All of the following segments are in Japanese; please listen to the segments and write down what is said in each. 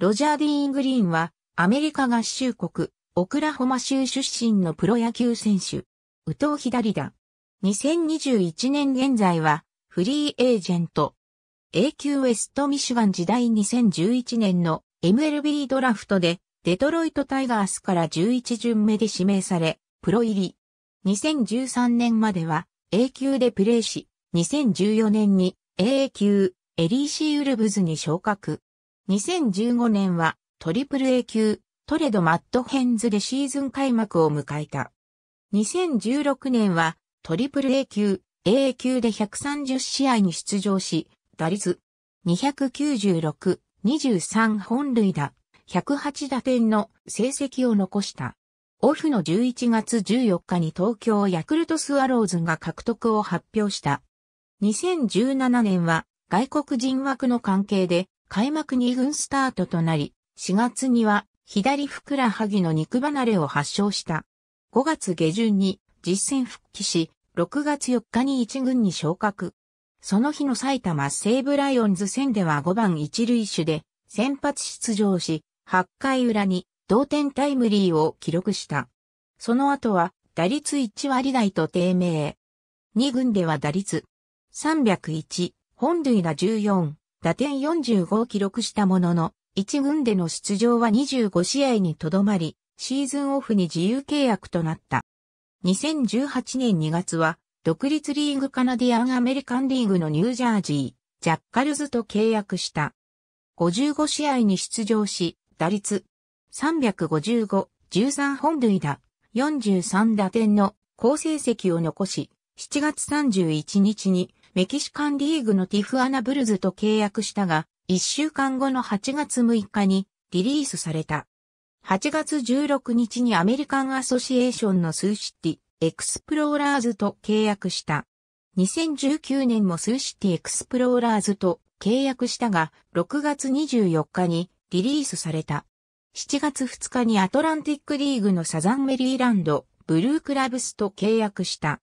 ロジャー・ディーン・グリーンは、アメリカ合衆国、オクラホマ州出身のプロ野球選手、宇藤左だ。2021年現在は、フリーエージェント。A 級ウェストミシガン時代2011年の MLB ドラフトで、デトロイトタイガースから11巡目で指名され、プロ入り。2013年までは A 級でプレーし、2014年に永 a 級エリーシーウルブズに昇格。2015年はトリプル A 級トレドマットヘンズでシーズン開幕を迎えた。2016年はトリプル A 級 A 級で130試合に出場し、打率296、23本塁打、108打点の成績を残した。オフの11月14日に東京ヤクルトスワローズが獲得を発表した。2017年は外国人枠の関係で開幕2軍スタートとなり、4月には左ふくらはぎの肉離れを発症した。5月下旬に実戦復帰し、6月4日に1軍に昇格。その日の埼玉西武ライオンズ戦では5番一塁手で先発出場し、8回裏に同点タイムリーを記録した。その後は打率1割台と低迷。2軍では打率301、本塁打14、打点45を記録したものの、一軍での出場は25試合にとどまり、シーズンオフに自由契約となった。2018年2月は、独立リーグカナディアンアメリカンリーグのニュージャージー、ジャッカルズと契約した。55試合に出場し、打率355、13本塁打、43打点の好成績を残し、7月31日にメキシカンリーグのティフアナブルズと契約したが、1週間後の8月6日にリリースされた。8月16日にアメリカンアソシエーションのスーシティ、エクスプローラーズと契約した。2019年もスーシティエクスプローラーズと契約したが、6月24日にリリースされた。7月2日にアトランティックリーグのサザンメリーランド、ブルークラブスと契約した。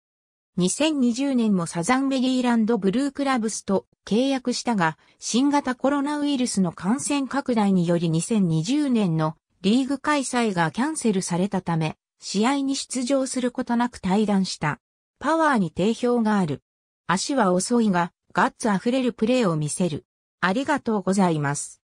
2020年もサザンメリーランドブルークラブスと契約したが、新型コロナウイルスの感染拡大により2020年のリーグ開催がキャンセルされたため、試合に出場することなく退団した。パワーに定評がある。足は遅いが、ガッツ溢れるプレーを見せる。ありがとうございます。